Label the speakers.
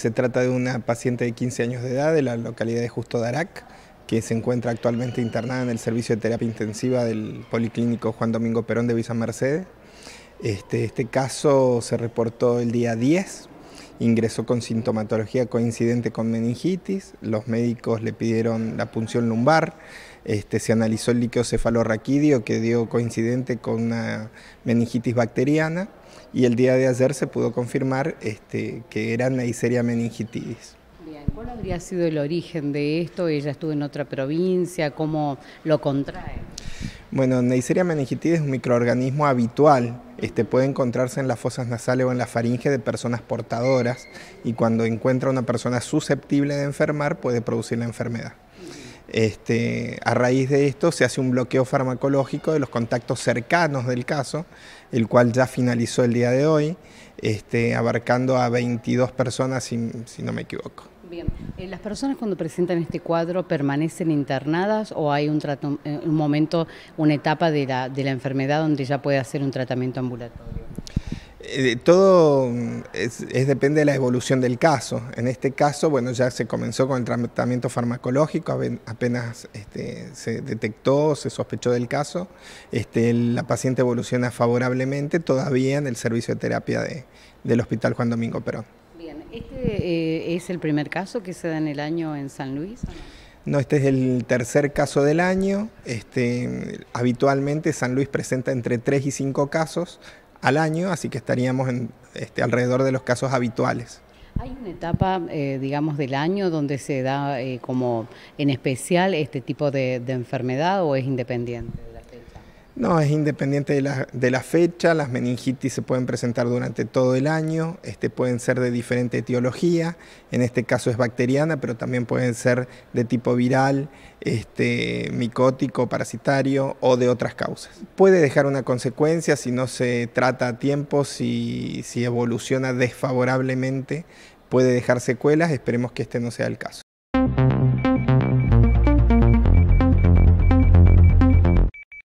Speaker 1: Se trata de una paciente de 15 años de edad de la localidad de Justo Darac, que se encuentra actualmente internada en el servicio de terapia intensiva del Policlínico Juan Domingo Perón de Villa Mercedes. Este, este, caso se reportó el día 10, ingresó con sintomatología coincidente con meningitis, los médicos le pidieron la punción lumbar, este, se analizó el líquido cefalorraquídeo que dio coincidente con una meningitis bacteriana y el día de ayer se pudo confirmar este, que era Neisseria meningitidis.
Speaker 2: ¿cuál habría sido el origen de esto? ¿Ella estuvo en otra provincia?
Speaker 1: ¿Cómo lo contrae? Bueno, Neisseria meningitidis es un microorganismo habitual, este, puede encontrarse en las fosas nasales o en la faringe de personas portadoras y cuando encuentra una persona susceptible de enfermar puede producir la enfermedad. Este, a raíz de esto se hace un bloqueo farmacológico de los contactos cercanos del caso, el cual ya finalizó el día de hoy, este, abarcando a 22 personas, si, no me equivoco.
Speaker 2: Bien, eh, ¿las personas cuando presentan este cuadro permanecen internadas o hay un, eh, momento, una etapa de de la enfermedad donde ya puede hacer un tratamiento ambulatorio?
Speaker 1: Eh, todo es, depende de la evolución del caso. En este caso, bueno, ya se comenzó con el tratamiento farmacológico, apenas este, se detectó, se sospechó del caso, este, la paciente evoluciona favorablemente todavía en el servicio de terapia de, del Hospital Juan Domingo Perón.
Speaker 2: Bien, ¿este eh, es el primer caso que se da en el año en San Luis?
Speaker 1: no? este es el tercer caso del año. Este, habitualmente San Luis presenta entre 3 y 5 casos al año, así que estaríamos en, este, alrededor de los casos habituales.
Speaker 2: ¿Hay una etapa, eh, digamos, del año donde se da eh, como en especial este tipo de enfermedad o es independiente?
Speaker 1: No, es independiente de la, de la, fecha, las meningitis se pueden presentar durante todo el año, este, pueden ser de diferente etiología, en este caso es bacteriana, pero también pueden ser de tipo viral, este, micótico, parasitario o de otras causas. Puede dejar una consecuencia si no se trata a tiempo, si evoluciona desfavorablemente, puede dejar secuelas, esperemos que este no sea el caso.